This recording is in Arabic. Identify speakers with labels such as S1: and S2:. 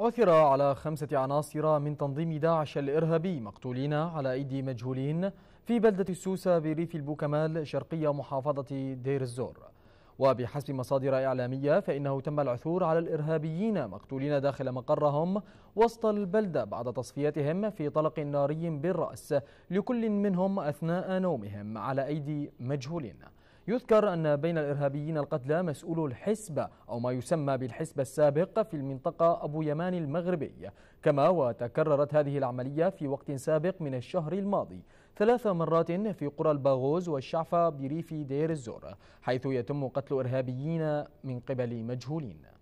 S1: عثر على خمسة عناصر من تنظيم داعش الإرهابي مقتولين على أيدي مجهولين في بلدة السوسة بريف البوكمال شرقية محافظة دير الزور وبحسب مصادر إعلامية فإنه تم العثور على الإرهابيين مقتولين داخل مقرهم وسط البلدة بعد تصفيتهم في طلق ناري بالرأس لكل منهم أثناء نومهم على أيدي مجهولين يذكر أن بين الإرهابيين القتلى مسؤول الحسبة أو ما يسمى بالحسبة السابق في المنطقة أبو يمان المغربي كما وتكررت هذه العملية في وقت سابق من الشهر الماضي ثلاث مرات في قرى الباغوز والشعفة بريف دير الزور حيث يتم قتل إرهابيين من قبل مجهولين